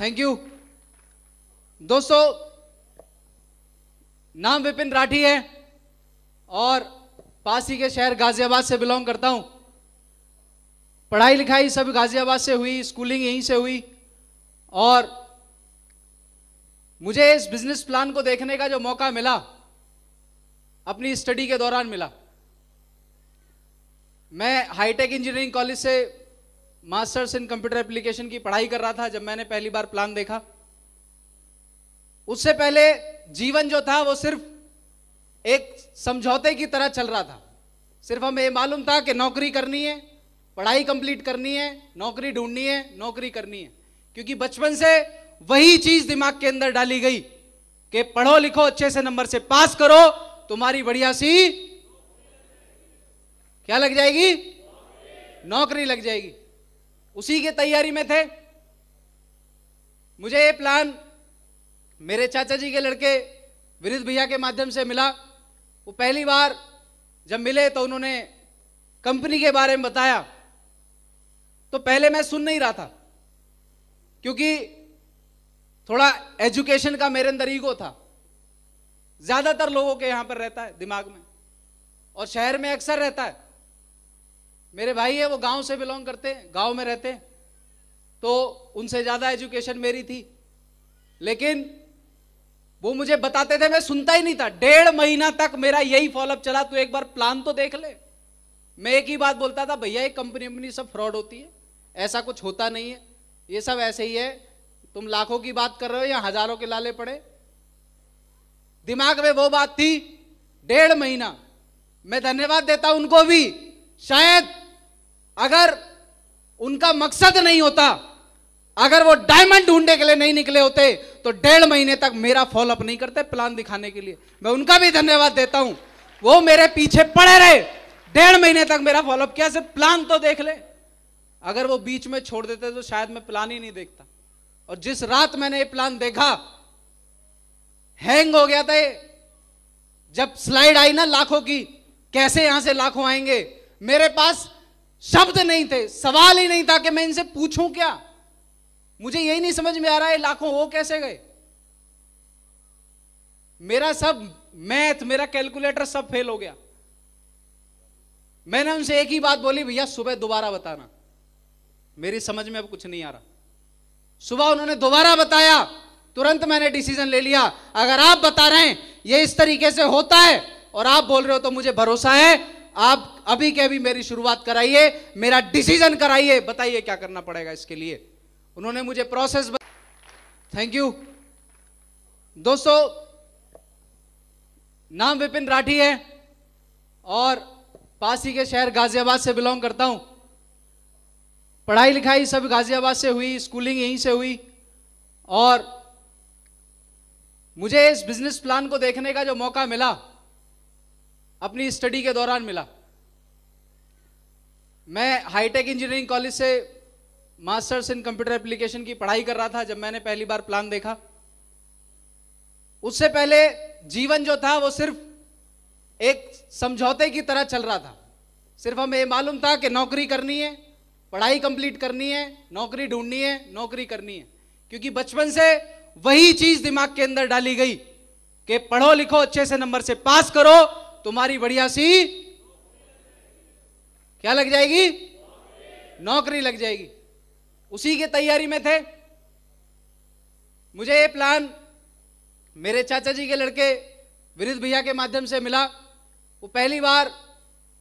thank you दोस्तों नाम विपिन राठी है और पास ही के शहर गाजियाबाद से बिलोंग करता हूं पढ़ाई लिखाई सब गाजियाबाद से हुई स्कूलिंग यहीं से हुई और मुझे इस बिजनेस प्लान को देखने का जो मौका मिला अपनी स्टडी के दौरान मिला मैं हाईटेक इंजीनियरिंग कॉलेज से मास्टर्स इन कंप्यूटर एप्लीकेशन की पढ़ाई कर रहा था जब मैंने पहली बार प्लान देखा उससे पहले जीवन जो था वो सिर्फ एक समझौते की तरह चल रहा था सिर्फ हमें यह मालूम था कि नौकरी करनी है पढ़ाई कंप्लीट करनी है नौकरी ढूंढनी है नौकरी करनी है क्योंकि बचपन से वही चीज दिमाग के अंदर डाली गई कि पढ़ो लिखो अच्छे से नंबर से पास करो तुम्हारी बढ़िया सी क्या लग जाएगी नौकरी लग जाएगी उसी की तैयारी में थे मुझे ये प्लान मेरे चाचा जी के लड़के विनीत भैया के माध्यम से मिला वो पहली बार जब मिले तो उन्होंने कंपनी के बारे में बताया तो पहले मैं सुन नहीं रहा था क्योंकि थोड़ा एजुकेशन का मेरे अंदर ईगो था ज्यादातर लोगों के यहां पर रहता है दिमाग में और शहर में अक्सर रहता है मेरे भाई है वो गांव से बिलोंग करते हैं गांव में रहते हैं तो उनसे ज़्यादा एजुकेशन मेरी थी लेकिन वो मुझे बताते थे मैं सुनता ही नहीं था डेढ़ महीना तक मेरा यही फॉलोअप चला तू एक बार प्लान तो देख ले मैं एक ही बात बोलता था भैया ये कंपनी वंपनी सब फ्रॉड होती है ऐसा कुछ होता नहीं है ये सब ऐसे ही है तुम लाखों की बात कर रहे हो या हजारों के लाले पड़े दिमाग में वो बात थी डेढ़ महीना मैं धन्यवाद देता उनको भी शायद अगर उनका मकसद नहीं होता अगर वो डायमंड ढूंढने के लिए नहीं निकले होते तो डेढ़ महीने तक मेरा फॉलोअप नहीं करते प्लान दिखाने के लिए मैं उनका भी धन्यवाद देता हूं वो मेरे पीछे पड़े रहे डेढ़ महीने तक मेरा फॉलोअप किया सिर्फ प्लान तो देख ले अगर वो बीच में छोड़ देते तो शायद मैं प्लान ही नहीं देखता और जिस रात मैंने ये प्लान देखा हैंग हो गया था ये जब स्लाइड आई ना लाखों की कैसे यहां से लाखों आएंगे मेरे पास शब्द नहीं थे सवाल ही नहीं था कि मैं इनसे पूछूं क्या मुझे यही नहीं समझ में आ रहा है लाखों वो कैसे गए मेरा सब मैथ मेरा कैलकुलेटर सब फेल हो गया मैंने उनसे एक ही बात बोली भैया सुबह दोबारा बताना मेरी समझ में अब कुछ नहीं आ रहा सुबह उन्होंने दोबारा बताया तुरंत मैंने डिसीजन ले लिया अगर आप बता रहे हैं ये इस तरीके से होता है और आप बोल रहे हो तो मुझे भरोसा है आप अभी के अभी मेरी शुरुआत कराइए मेरा डिसीजन कराइए बताइए क्या करना पड़ेगा इसके लिए उन्होंने मुझे प्रोसेस थैंक यू दोस्तों नाम विपिन राठी है और पास ही के शहर गाजियाबाद से बिलोंग करता हूं पढ़ाई लिखाई सब गाजियाबाद से हुई स्कूलिंग यहीं से हुई और मुझे इस बिजनेस प्लान को देखने का जो मौका मिला अपनी स्टडी के दौरान मिला मैं हाईटेक इंजीनियरिंग कॉलेज से मास्टर्स इन कंप्यूटर एप्लीकेशन की पढ़ाई कर रहा था जब मैंने पहली बार प्लान देखा उससे पहले जीवन जो था वो सिर्फ एक समझौते की तरह चल रहा था सिर्फ हमें मालूम था कि नौकरी करनी है पढ़ाई कंप्लीट करनी है नौकरी ढूंढनी है नौकरी करनी है क्योंकि बचपन से वही चीज दिमाग के अंदर डाली गई कि पढ़ो लिखो अच्छे से नंबर से पास करो तुम्हारी बढ़िया सी क्या लग जाएगी नौकरी लग जाएगी उसी की तैयारी में थे मुझे ये प्लान मेरे चाचा जी के लड़के विरिध भैया के माध्यम से मिला वो पहली बार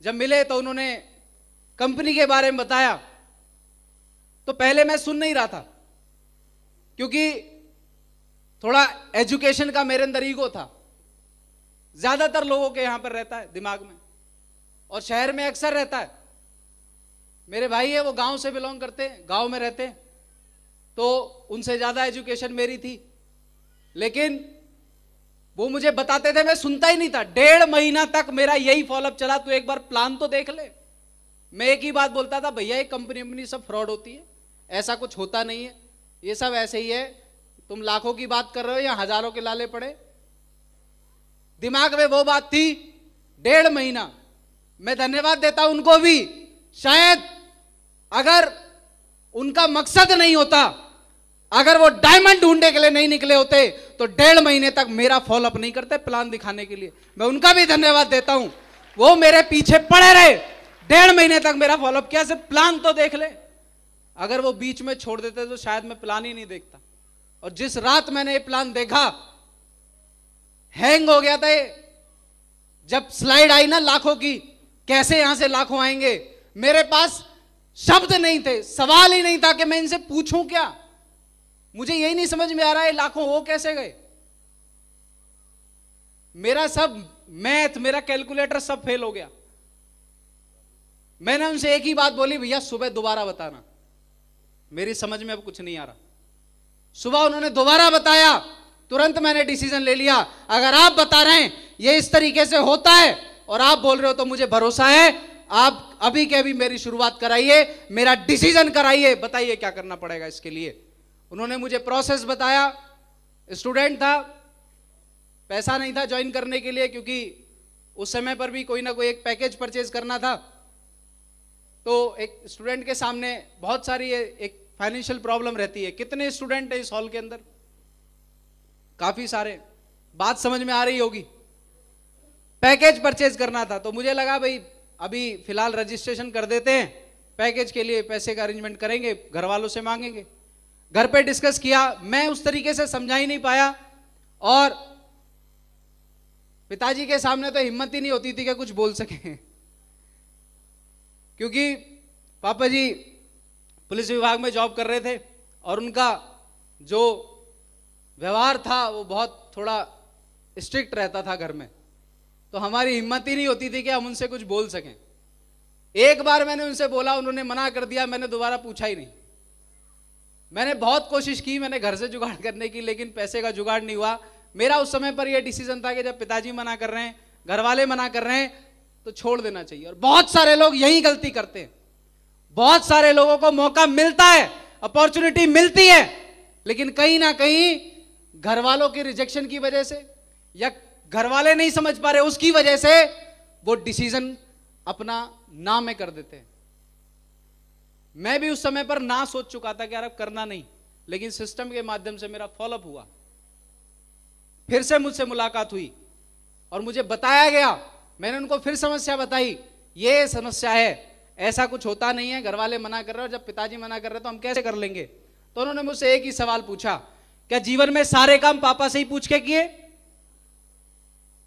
जब मिले तो उन्होंने कंपनी के बारे में बताया तो पहले मैं सुन नहीं रहा था क्योंकि थोड़ा एजुकेशन का मेरे अंदर ईगो था ज्यादातर लोगों के यहां पर रहता है दिमाग में और शहर में अक्सर रहता है मेरे भाई है वो गांव से बिलोंग करते हैं गांव में रहते हैं तो उनसे ज़्यादा एजुकेशन मेरी थी लेकिन वो मुझे बताते थे मैं सुनता ही नहीं था डेढ़ महीना तक मेरा यही फॉलोअप चला तू एक बार प्लान तो देख ले मैं एक ही बात बोलता था भैया ये कंपनी वंपनी सब फ्रॉड होती है ऐसा कुछ होता नहीं है ये सब ऐसे ही है तुम लाखों की बात कर रहे हो या हजारों के लाले पड़े दिमाग में वो बात थी डेढ़ महीना मैं धन्यवाद देता हूं उनको भी शायद अगर उनका मकसद नहीं होता अगर वो डायमंड ढूंढने के लिए नहीं निकले होते तो डेढ़ महीने तक मेरा फॉलोअप नहीं करते प्लान दिखाने के लिए मैं उनका भी धन्यवाद देता हूं वो मेरे पीछे पड़े रहे डेढ़ महीने तक मेरा फॉलोअप किया से प्लान तो देख ले अगर वो बीच में छोड़ देते तो शायद मैं प्लान ही नहीं देखता और जिस रात मैंने ये प्लान देखा हैंग हो गया था ये जब स्लाइड आई ना लाखों की कैसे यहां से लाखों आएंगे मेरे पास शब्द नहीं थे सवाल ही नहीं था कि मैं इनसे पूछूं क्या मुझे यही नहीं समझ में आ रहा है लाखों हो कैसे गए मेरा सब मैथ मेरा कैलकुलेटर सब फेल हो गया मैंने उनसे एक ही बात बोली भैया सुबह दोबारा बताना मेरी समझ में अब कुछ नहीं आ रहा सुबह उन्होंने दोबारा बताया तुरंत मैंने डिसीजन ले लिया अगर आप बता रहे हैं ये इस तरीके से होता है और आप बोल रहे हो तो मुझे भरोसा है आप अभी के अभी मेरी शुरुआत कराइए मेरा डिसीजन कराइए बताइए क्या करना पड़ेगा इसके लिए उन्होंने मुझे प्रोसेस बताया स्टूडेंट था पैसा नहीं था ज्वाइन करने के लिए क्योंकि उस समय पर भी कोई ना कोई एक पैकेज परचेज करना था तो एक स्टूडेंट के सामने बहुत सारी एक फाइनेंशियल प्रॉब्लम रहती है कितने स्टूडेंट है इस हॉल के अंदर काफी सारे बात समझ में आ रही होगी पैकेज परचेज करना था तो मुझे लगा भाई अभी फिलहाल रजिस्ट्रेशन कर देते हैं पैकेज के लिए पैसे का अरेंजमेंट करेंगे घर वालों से मांगेंगे घर पे डिस्कस किया मैं उस तरीके से समझा ही नहीं पाया और पिताजी के सामने तो हिम्मत ही नहीं होती थी कि कुछ बोल सके क्योंकि पापा जी पुलिस विभाग में जॉब कर रहे थे और उनका जो व्यवहार था वो बहुत थोड़ा स्ट्रिक्ट रहता था घर में तो हमारी हिम्मत ही नहीं होती थी कि हम उनसे कुछ बोल सकें एक बार मैंने उनसे बोला उन्होंने मना कर दिया मैंने दोबारा पूछा ही नहीं मैंने बहुत कोशिश की मैंने घर से जुगाड़ करने की लेकिन पैसे का जुगाड़ नहीं हुआ मेरा उस समय पर यह डिसीजन था कि जब पिताजी मना कर रहे हैं घर वाले मना कर रहे हैं तो छोड़ देना चाहिए और बहुत सारे लोग यही गलती करते हैं बहुत सारे लोगों को मौका मिलता है अपॉर्चुनिटी मिलती है लेकिन कहीं ना कहीं घर वालों के रिजेक्शन की वजह से या घर वाले नहीं समझ पा रहे उसकी वजह से वो डिसीजन अपना ना में कर देते हैं मैं भी उस समय पर ना सोच चुका था कि यार अब करना नहीं लेकिन सिस्टम के माध्यम से मेरा फॉलोअप हुआ फिर से मुझसे मुलाकात हुई और मुझे बताया गया मैंने उनको फिर समस्या बताई ये समस्या है ऐसा कुछ होता नहीं है घर वाले मना कर रहे हो जब पिताजी मना कर रहे तो हम कैसे कर लेंगे तो उन्होंने मुझसे एक ही सवाल पूछा क्या जीवन में सारे काम पापा से ही पूछ के किए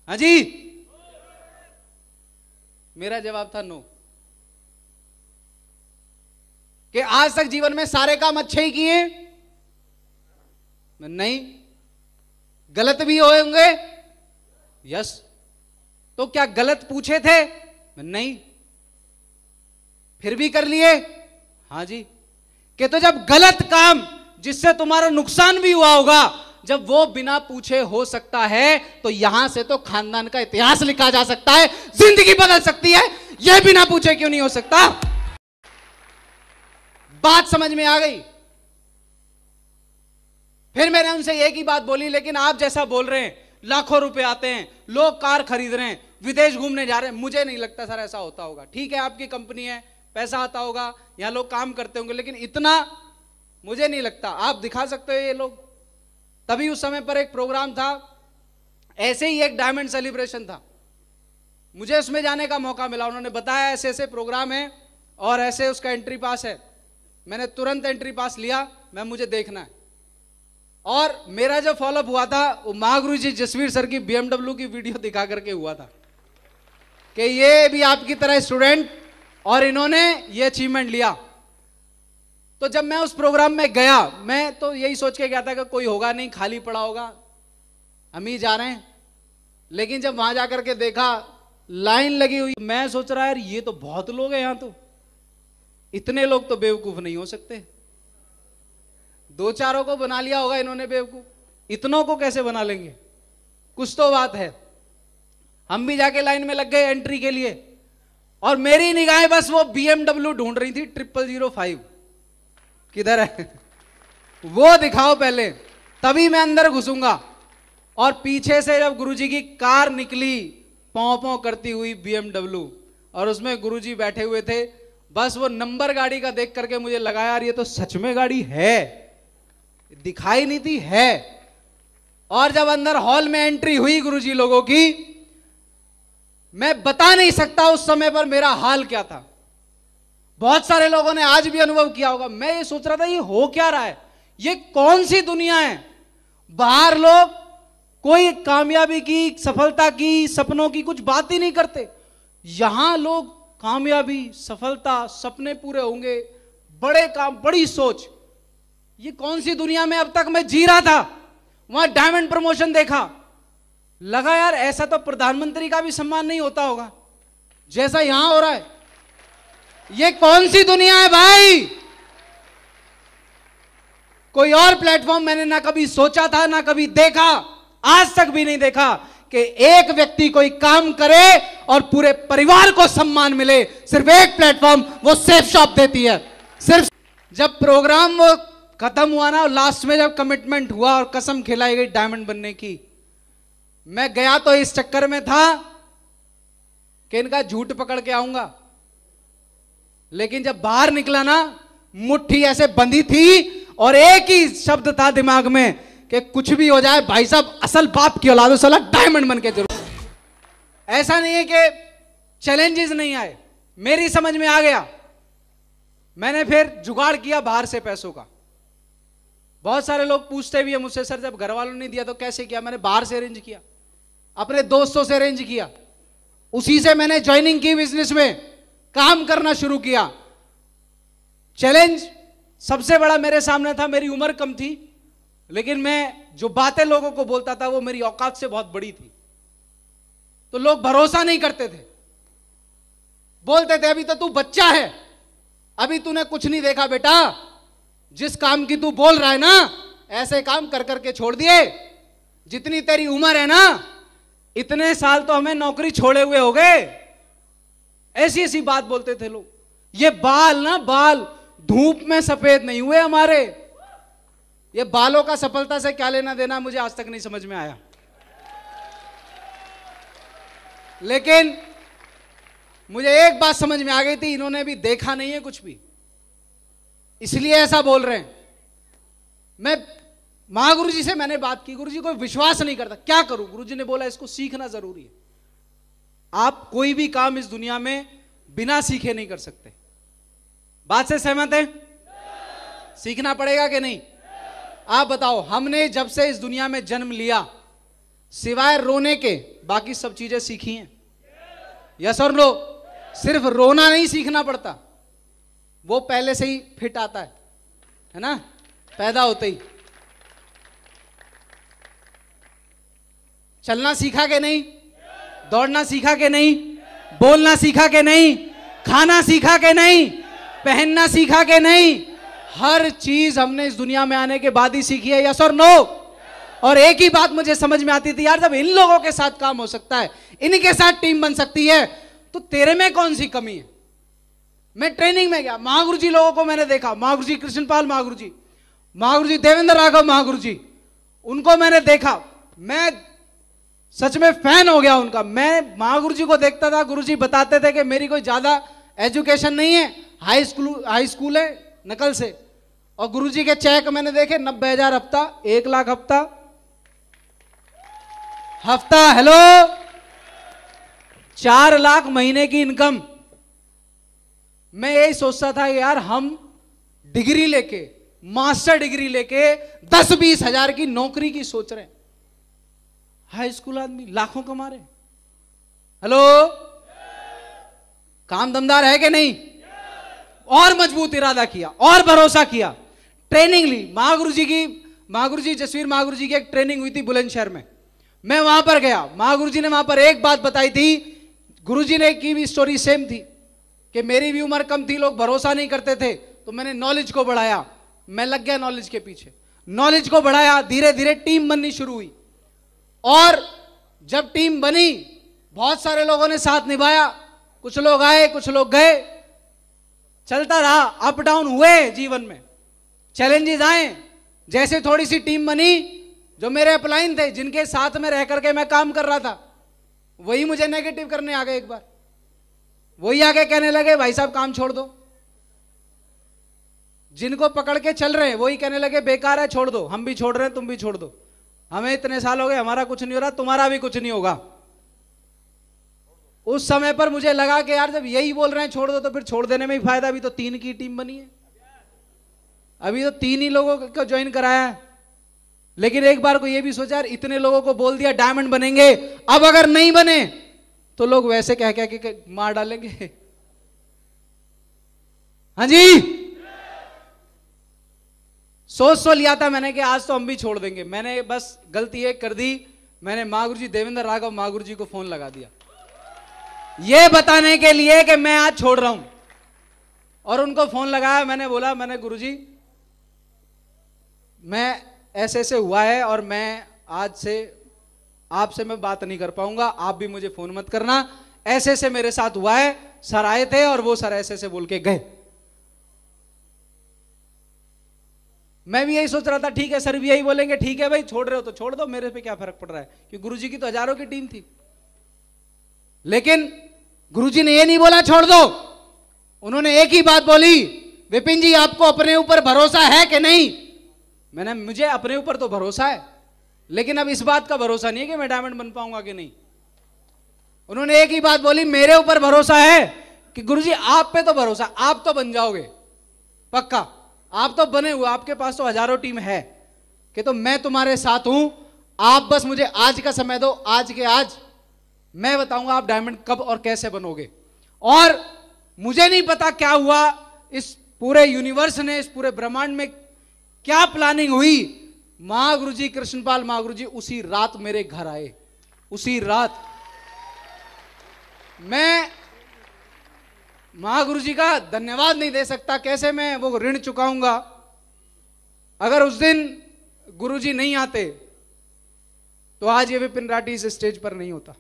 हाँ जी मेरा जवाब था नो कि आज तक जीवन में सारे काम अच्छे ही किए नहीं गलत भी हो होंगे यस तो क्या गलत पूछे थे नहीं फिर भी कर लिए हाँ जी कि तो जब गलत काम जिससे तुम्हारा नुकसान भी हुआ होगा जब वो बिना पूछे हो सकता है तो यहां से तो खानदान का इतिहास लिखा जा सकता है जिंदगी बदल सकती है यह बिना पूछे क्यों नहीं हो सकता बात समझ में आ गई फिर मैंने उनसे एक ही बात बोली लेकिन आप जैसा बोल रहे हैं लाखों रुपए आते हैं लोग कार खरीद रहे हैं विदेश घूमने जा रहे हैं मुझे नहीं लगता सर ऐसा होता होगा ठीक है आपकी कंपनी है पैसा आता होगा यहां लोग काम करते होंगे लेकिन इतना मुझे नहीं लगता आप दिखा सकते हो ये लोग तभी उस समय पर एक प्रोग्राम था ऐसे ही एक डायमंड सेलिब्रेशन था मुझे उसमें जाने का मौका मिला उन्होंने बताया ऐसे ऐसे प्रोग्राम है और ऐसे उसका एंट्री पास है मैंने तुरंत एंट्री पास लिया मैं मुझे देखना है और मेरा जो फॉलोअप हुआ था वो महागुरु जी जसवीर सर की बीएमडब्ल्यू की वीडियो दिखा करके हुआ था कि ये भी आपकी तरह स्टूडेंट और इन्होंने ये अचीवमेंट लिया तो जब मैं उस प्रोग्राम में गया मैं तो यही सोच के गया था कि कोई होगा नहीं खाली पड़ा होगा हम ही जा रहे हैं लेकिन जब वहां जाकर के देखा लाइन लगी हुई मैं सोच रहा यार ये तो बहुत लोग हैं यहां तो इतने लोग तो बेवकूफ नहीं हो सकते दो चारों को बना लिया होगा इन्होंने बेवकूफ इतनों को कैसे बना लेंगे कुछ तो बात है हम भी जाके लाइन में लग गए एंट्री के लिए और मेरी निगाहें बस वो बीएमडब्ल्यू ढूंढ रही थी ट्रिपल जीरो फाइव किधर है वो दिखाओ पहले तभी मैं अंदर घुसूंगा और पीछे से जब गुरुजी की कार निकली पौ पौ करती हुई बीएमडब्ल्यू और उसमें गुरुजी बैठे हुए थे बस वो नंबर गाड़ी का देख करके मुझे लगा यार ये तो सच में गाड़ी है दिखाई नहीं थी है और जब अंदर हॉल में एंट्री हुई गुरुजी लोगों की मैं बता नहीं सकता उस समय पर मेरा हाल क्या था बहुत सारे लोगों ने आज भी अनुभव किया होगा मैं ये सोच रहा था ये हो क्या रहा है ये कौन सी दुनिया है बाहर लोग कोई कामयाबी की सफलता की सपनों की कुछ बात ही नहीं करते यहां लोग कामयाबी सफलता सपने पूरे होंगे बड़े काम बड़ी सोच ये कौन सी दुनिया में अब तक मैं जी रहा था वहां डायमंड प्रमोशन देखा लगा यार ऐसा तो प्रधानमंत्री का भी सम्मान नहीं होता होगा जैसा यहां हो रहा है ये कौन सी दुनिया है भाई कोई और प्लेटफॉर्म मैंने ना कभी सोचा था ना कभी देखा आज तक भी नहीं देखा कि एक व्यक्ति कोई काम करे और पूरे परिवार को सम्मान मिले सिर्फ एक प्लेटफॉर्म वो सेफ शॉप देती है सिर्फ जब प्रोग्राम वो खत्म हुआ ना और लास्ट में जब कमिटमेंट हुआ और कसम खिलाई गई डायमंड बनने की मैं गया तो इस चक्कर में था कि इनका झूठ पकड़ के आऊंगा लेकिन जब बाहर निकला ना मुट्ठी ऐसे बंधी थी और एक ही शब्द था दिमाग में कि कुछ भी हो जाए भाई साहब असल बाप की औलाद सला डायमंड बन के जरूर ऐसा नहीं है कि चैलेंजेस नहीं आए मेरी समझ में आ गया मैंने फिर जुगाड़ किया बाहर से पैसों का बहुत सारे लोग पूछते भी है मुझसे सर जब घर वालों ने दिया तो कैसे किया मैंने बाहर से अरेंज किया अपने दोस्तों से अरेंज किया उसी से मैंने ज्वाइनिंग की बिजनेस में काम करना शुरू किया चैलेंज सबसे बड़ा मेरे सामने था मेरी उम्र कम थी लेकिन मैं जो बातें लोगों को बोलता था वो मेरी औकात से बहुत बड़ी थी तो लोग भरोसा नहीं करते थे बोलते थे अभी तो तू बच्चा है अभी तूने कुछ नहीं देखा बेटा जिस काम की तू बोल रहा है ना ऐसे काम कर करके छोड़ दिए जितनी तेरी उम्र है ना इतने साल तो हमें नौकरी छोड़े हुए हो गए ऐसी ऐसी बात बोलते थे लोग ये बाल ना बाल धूप में सफेद नहीं हुए हमारे ये बालों का सफलता से क्या लेना देना मुझे आज तक नहीं समझ में आया लेकिन मुझे एक बात समझ में आ गई थी इन्होंने भी देखा नहीं है कुछ भी इसलिए ऐसा बोल रहे हैं मैं महागुरु जी से मैंने बात की गुरु जी को विश्वास नहीं करता क्या करूं गुरु जी ने बोला इसको सीखना जरूरी है आप कोई भी काम इस दुनिया में बिना सीखे नहीं कर सकते बात से सहमत है सीखना पड़ेगा कि नहीं आप बताओ हमने जब से इस दुनिया में जन्म लिया सिवाय रोने के बाकी सब चीजें सीखी हैं यस और नो सिर्फ रोना नहीं सीखना पड़ता वो पहले से ही फिट आता है है ना पैदा होते ही चलना सीखा कि नहीं दौड़ना सीखा के नहीं बोलना सीखा के नहीं खाना सीखा के नहीं पहनना सीखा के नहीं हर चीज हमने इस दुनिया में आने के बाद ही सीखी है यस और नो और एक ही बात मुझे समझ में आती थी यार जब इन लोगों के साथ काम हो सकता है इनके साथ टीम बन सकती है तो तेरे में कौन सी कमी है मैं ट्रेनिंग में गया महागुरु जी लोगों को मैंने देखा महागुरु जी कृष्णपाल महागुरु जी महागुरु जी देवेंद्र राघव महागुरु जी उनको मैंने देखा मैं सच में फैन हो गया उनका मैं महागुरु जी को देखता था गुरु जी बताते थे कि मेरी कोई ज़्यादा एजुकेशन नहीं है हाई स्कूल हाई स्कूल है नकल से और गुरु जी के चेक मैंने देखे नब्बे हजार हफ्ता एक लाख हफ्ता हफ्ता हेलो चार लाख महीने की इनकम मैं यही सोचता था यार हम डिग्री लेके मास्टर डिग्री लेके दस बीस हजार की नौकरी की सोच रहे हैं हाई स्कूल आदमी लाखों कमा रहे हेलो काम दमदार है कि नहीं और मजबूत इरादा किया और भरोसा किया ट्रेनिंग ली महागुरु जी की महागुरु जी जसवीर महागुरु जी की एक ट्रेनिंग हुई थी बुलंदशहर में मैं वहां पर गया महागुरु जी ने वहां पर एक बात बताई थी गुरु जी ने की भी स्टोरी सेम थी कि मेरी भी उम्र कम थी लोग भरोसा नहीं करते थे तो मैंने नॉलेज को बढ़ाया मैं लग गया नॉलेज के पीछे नॉलेज को बढ़ाया धीरे धीरे टीम बननी शुरू हुई और जब टीम बनी बहुत सारे लोगों ने साथ निभाया कुछ लोग आए कुछ लोग गए चलता रहा अप डाउन हुए जीवन में चैलेंजेस आए जैसे थोड़ी सी टीम बनी जो मेरे अपलाइन थे जिनके साथ में रह करके मैं काम कर रहा था वही मुझे नेगेटिव करने आ गए एक बार वही आगे कहने लगे भाई साहब काम छोड़ दो जिनको पकड़ के चल रहे हैं वही कहने लगे बेकार है छोड़ दो हम भी छोड़ रहे हैं तुम भी छोड़ दो हमें इतने साल हो गए हमारा कुछ नहीं हो रहा तुम्हारा भी कुछ नहीं होगा उस समय पर मुझे लगा कि यार जब यही बोल रहे हैं छोड़ दो तो फिर छोड़ देने में ही फायदा अभी तो तीन की टीम बनी है अभी तो तीन ही लोगों को ज्वाइन कराया है लेकिन एक बार को यह भी सोचा यार इतने लोगों को बोल दिया डायमंड बनेंगे अब अगर नहीं बने तो लोग वैसे कह कह के मार डालेंगे हाँ जी सोच सो लिया था मैंने कि आज तो हम भी छोड़ देंगे मैंने बस गलती एक कर दी मैंने मागुर जी देवेंद्र राघव मागुर जी को फोन लगा दिया ये बताने के लिए कि मैं आज छोड़ रहा हूं और उनको फोन लगाया मैंने बोला मैंने गुरु जी मैं ऐसे ऐसे हुआ है और मैं आज से आपसे मैं बात नहीं कर पाऊंगा आप भी मुझे फोन मत करना ऐसे ऐसे मेरे साथ हुआ है सर आए थे और वो सर ऐसे ऐसे बोल के गए मैं भी यही सोच रहा था ठीक है सर भी यही बोलेंगे ठीक है भाई छोड़ रहे हो तो छोड़ दो मेरे पे क्या फर्क पड़ रहा है कि गुरुजी की तो हजारों की टीम थी लेकिन गुरुजी ने ये नहीं बोला छोड़ दो उन्होंने एक ही बात बोली विपिन जी आपको अपने ऊपर भरोसा है कि नहीं मैंने मुझे अपने ऊपर तो भरोसा है लेकिन अब इस बात का भरोसा नहीं है कि मैं डायमंड बन पाऊंगा कि नहीं उन्होंने एक ही बात बोली मेरे ऊपर भरोसा है कि गुरु आप पे तो भरोसा आप तो बन जाओगे पक्का आप तो बने हुए आपके पास तो हजारों टीम है कि तो मैं तुम्हारे साथ हूं आप बस मुझे आज का समय दो आज के आज मैं बताऊंगा आप डायमंड कब और कैसे बनोगे और मुझे नहीं पता क्या हुआ इस पूरे यूनिवर्स ने इस पूरे ब्रह्मांड में क्या प्लानिंग हुई महागुरु जी कृष्णपाल महागुरु जी उसी रात मेरे घर आए उसी रात मैं महागुरु जी का धन्यवाद नहीं दे सकता कैसे मैं वो ऋण चुकाऊंगा अगर उस दिन गुरु जी नहीं आते तो आज ये विपिन राठी इस स्टेज पर नहीं होता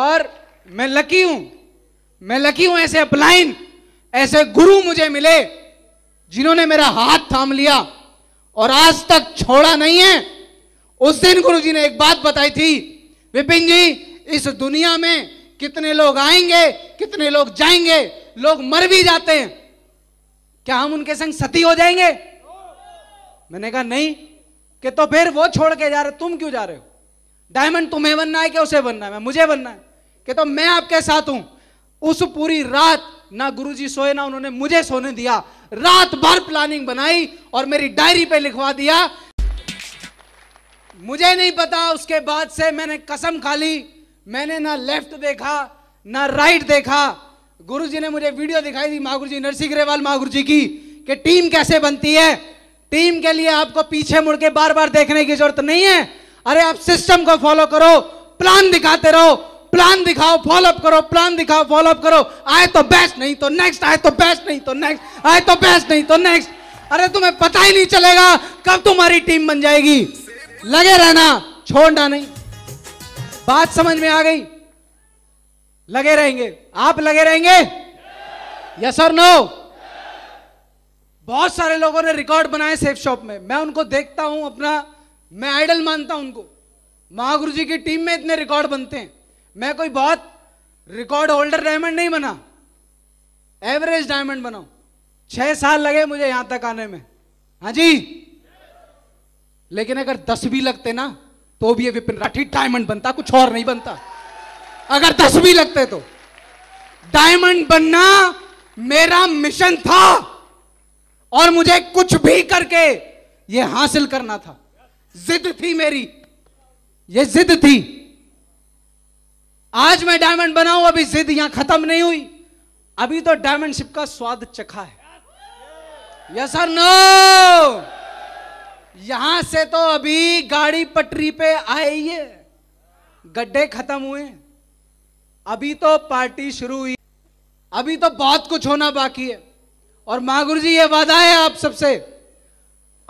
और मैं लकी हूं मैं लकी हूं ऐसे अपलाइन ऐसे गुरु मुझे मिले जिन्होंने मेरा हाथ थाम लिया और आज तक छोड़ा नहीं है उस दिन गुरु जी ने एक बात बताई थी विपिन जी इस दुनिया में कितने लोग आएंगे कितने लोग जाएंगे लोग मर भी जाते हैं क्या हम उनके संग सती हो जाएंगे मैंने कहा नहीं कि तो फिर वो छोड़ के जा रहे तुम क्यों जा रहे हो डायमंड तुम्हें बनना है कि उसे बनना है मुझे बनना है कि तो मैं आपके साथ हूं उस पूरी रात ना गुरुजी सोए ना उन्होंने मुझे सोने दिया रात भर प्लानिंग बनाई और मेरी डायरी पे लिखवा दिया मुझे नहीं पता उसके बाद से मैंने कसम खा ली मैंने ना लेफ्ट देखा ना राइट देखा गुरु जी ने मुझे वीडियो दिखाई दी महागुरु जी नरसिंह ग्रेवाल महागुरु जी की कि टीम कैसे बनती है टीम के लिए आपको पीछे मुड़ के बार बार देखने की जरूरत नहीं है अरे आप सिस्टम को फॉलो करो प्लान दिखाते रहो प्लान दिखाओ फॉलोअप करो प्लान दिखाओ फॉलोअप करो आए तो बेस्ट नहीं तो नेक्स्ट आए तो बेस्ट नहीं तो नेक्स्ट आए तो बेस्ट नहीं तो नेक्स्ट अरे तुम्हें पता ही नहीं चलेगा कब तुम्हारी टीम बन जाएगी लगे रहना छोड़ना नहीं बात समझ में आ गई लगे रहेंगे आप लगे रहेंगे यस और नो बहुत सारे लोगों ने रिकॉर्ड बनाए सेफ शॉप में मैं उनको देखता हूं अपना मैं आइडल मानता हूं उनको महागुरु जी की टीम में इतने रिकॉर्ड बनते हैं मैं कोई बहुत रिकॉर्ड होल्डर डायमंड नहीं बना एवरेज डायमंड बनाऊ छह साल लगे मुझे यहां तक आने में हाँ जी लेकिन अगर दस भी लगते ना तो भी ये विपिन राठी डायमंड बनता कुछ और नहीं बनता अगर दस भी लगते तो डायमंड बनना मेरा मिशन था और मुझे कुछ भी करके ये हासिल करना था जिद थी मेरी ये जिद थी आज मैं डायमंड बनाऊ अभी जिद यहां खत्म नहीं हुई अभी तो डायमंडशिप का स्वाद चखा है यस सर नो यहां से तो अभी गाड़ी पटरी पे आई है गड्ढे खत्म हुए अभी तो पार्टी शुरू हुई अभी तो बहुत कुछ होना बाकी है और महागुरु जी ये वादा है आप सबसे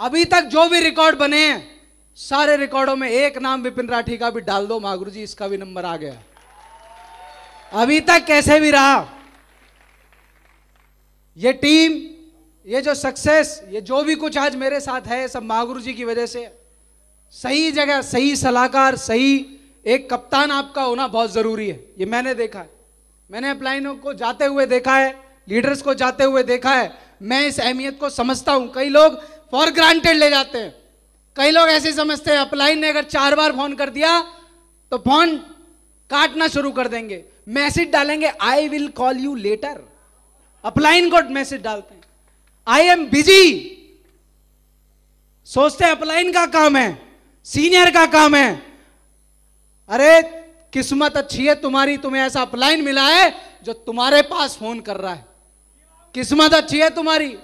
अभी तक जो भी रिकॉर्ड बने हैं सारे रिकॉर्डों में एक नाम विपिन राठी का भी डाल दो महागुरु जी इसका भी नंबर आ गया अभी तक कैसे भी रहा ये टीम ये जो सक्सेस ये जो भी कुछ आज मेरे साथ है सब महागुरु जी की वजह से सही जगह सही सलाहकार सही एक कप्तान आपका होना बहुत ज़रूरी है ये मैंने देखा है मैंने अपलाइनों को जाते हुए देखा है लीडर्स को जाते हुए देखा है मैं इस अहमियत को समझता हूँ कई लोग फॉर ग्रांटेड ले जाते हैं कई लोग ऐसे समझते हैं अपलाइन ने अगर चार बार फोन कर दिया तो फोन काटना शुरू कर देंगे मैसेज डालेंगे I will call you later upline को मैसेज डालते हैं आई एम बिजी सोचते अपलाइन का काम है सीनियर का काम है अरे किस्मत अच्छी है तुम्हारी तुम्हें ऐसा अपलाइन मिला है जो तुम्हारे पास फोन कर रहा है किस्मत अच्छी है तुम्हारी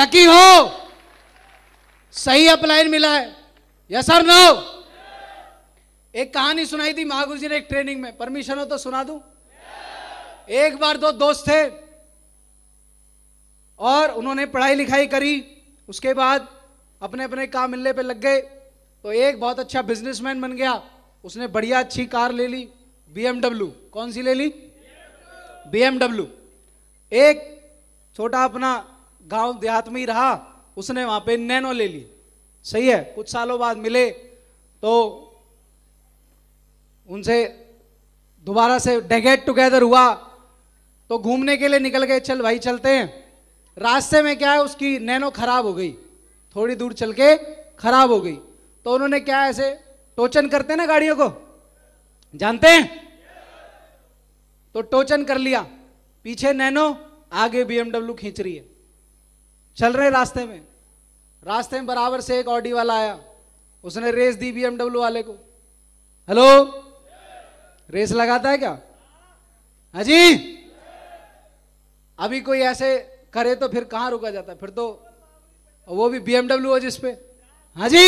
लकी हो सही अपलाइन मिला है यस सर नो एक कहानी सुनाई थी महागुरु जी ने एक ट्रेनिंग में परमिशन हो तो सुना दू एक बार दो दोस्त थे और उन्होंने पढ़ाई लिखाई करी उसके बाद अपने अपने काम मिलने पे लग गए तो एक बहुत अच्छा बिजनेसमैन बन गया उसने बढ़िया अच्छी कार ले ली बी कौन सी ले ली बी एक छोटा अपना गांव देहात में ही रहा उसने वहां पे नैनो ले ली सही है कुछ सालों बाद मिले तो उनसे दोबारा से डेगेट टुगेदर हुआ तो घूमने के लिए निकल गए चल भाई चलते हैं रास्ते में क्या है उसकी नैनो खराब हो गई थोड़ी दूर चल के खराब हो गई तो उन्होंने क्या ऐसे टोचन करते ना गाड़ियों को जानते हैं तो टोचन कर लिया पीछे नैनो आगे बीएमडब्ल्यू खींच रही है चल रहे रास्ते में रास्ते में बराबर से एक ऑडी वाला आया उसने रेस दी बीएमडब्ल्यू वाले को हेलो रेस लगाता है क्या हाजी अभी कोई ऐसे करे तो फिर कहां रुका जाता फिर तो वो भी बीएमडब्ल्यू हो जिसपे हाँ जी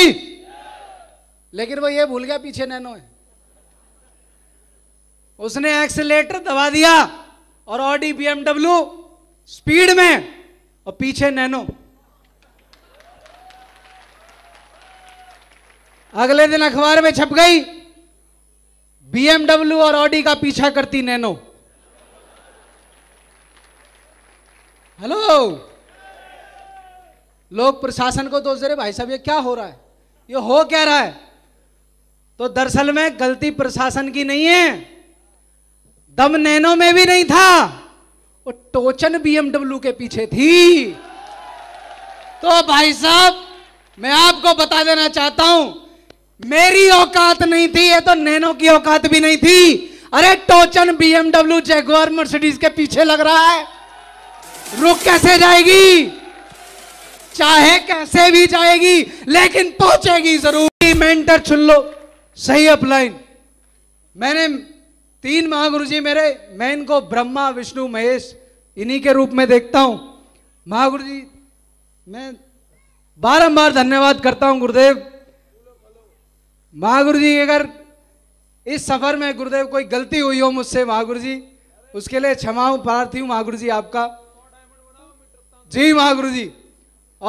लेकिन वो ये भूल गया पीछे नैनो है उसने एक्सलेटर दबा दिया और ऑडी बीएमडब्ल्यू स्पीड में और पीछे नैनो अगले दिन अखबार में छप गई बीएमडब्ल्यू और ऑडी का पीछा करती नैनो हेलो लोग प्रशासन को दोष दे रहे भाई साहब ये क्या हो रहा है ये हो क्या रहा है तो दरअसल में गलती प्रशासन की नहीं है दम नैनो में भी नहीं था वो टोचन बीएमडब्ल्यू के पीछे थी तो भाई साहब मैं आपको बता देना चाहता हूं मेरी औकात नहीं थी ये तो नैनो की औकात भी नहीं थी अरे टोचन बीएमडब्ल्यू जैगुआर मर्सिडीज के पीछे लग रहा है रुक कैसे जाएगी चाहे कैसे भी जाएगी लेकिन पहुंचेगी जरूर मेंटर चुन लो सही अपलाइन मैंने तीन महागुरु जी मेरे मैं इनको ब्रह्मा विष्णु महेश इन्हीं के रूप में देखता हूं महागुरु जी मैं बारंबार धन्यवाद करता हूं गुरुदेव महागुरु जी अगर इस सफर में गुरुदेव कोई गलती हुई हो मुझसे महागुरु जी उसके लिए क्षमा प्रार्थी हूं महागुरु जी आपका जी महागुरु जी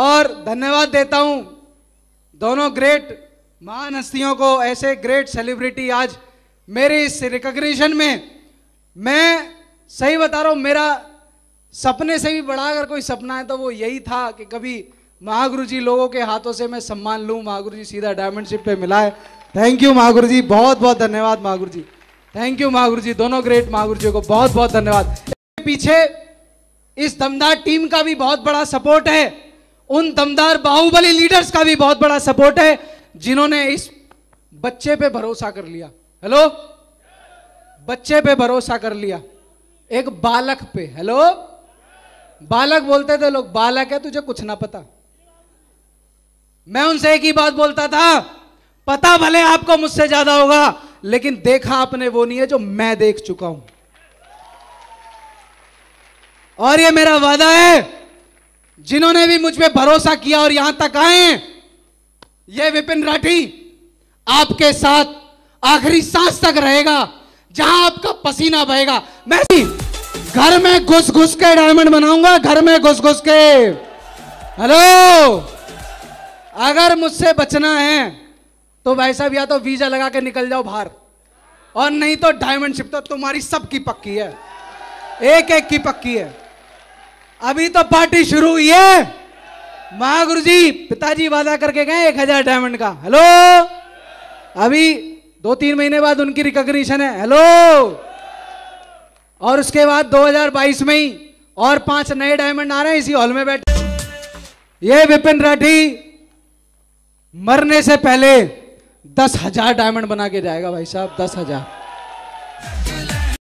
और धन्यवाद देता हूं दोनों ग्रेट महान हस्तियों को ऐसे ग्रेट सेलिब्रिटी आज मेरे इस रिकग्निशन में मैं सही बता रहा हूँ मेरा सपने से भी बड़ा अगर कोई सपना है तो वो यही था कि कभी महागुरु जी लोगों के हाथों से मैं सम्मान लूँ महागुरु जी सीधा डायमंड शिप पे मिला है थैंक यू महागुरु जी बहुत बहुत धन्यवाद महागुरु जी थैंक यू महागुरु जी दोनों ग्रेट महागुरु जी को बहुत बहुत धन्यवाद पीछे इस दमदार टीम का भी बहुत बड़ा सपोर्ट है उन दमदार बाहुबली लीडर्स का भी बहुत बड़ा सपोर्ट है जिन्होंने इस बच्चे पे भरोसा कर लिया हेलो बच्चे पे भरोसा कर लिया एक बालक पे हेलो बालक बोलते थे लोग बालक है तुझे कुछ ना पता मैं उनसे एक ही बात बोलता था पता भले आपको मुझसे ज्यादा होगा लेकिन देखा आपने वो नहीं है जो मैं देख चुका हूं और ये मेरा वादा है जिन्होंने भी मुझ पर भरोसा किया और यहां तक आए ये विपिन राठी आपके साथ आखिरी सांस तक रहेगा जहां आपका पसीना बहेगा मैं घर में घुस घुस के डायमंड बनाऊंगा घर में घुस घुस के हेलो अगर मुझसे बचना है तो भाई साहब या तो वीजा लगा के निकल जाओ बाहर और नहीं तो डायमंड शिप तो तुम्हारी सबकी पक्की है एक एक की पक्की है अभी तो पार्टी शुरू हुई है महागुरु जी पिताजी वादा करके गए एक हजार डायमंड का हेलो अभी दो तीन महीने बाद उनकी रिकॉग्निशन है हेलो और उसके बाद 2022 में ही और पांच नए डायमंड आ रहे हैं इसी हॉल में बैठे ये विपिन राठी मरने से पहले दस हजार डायमंड बना के जाएगा भाई साहब दस हजार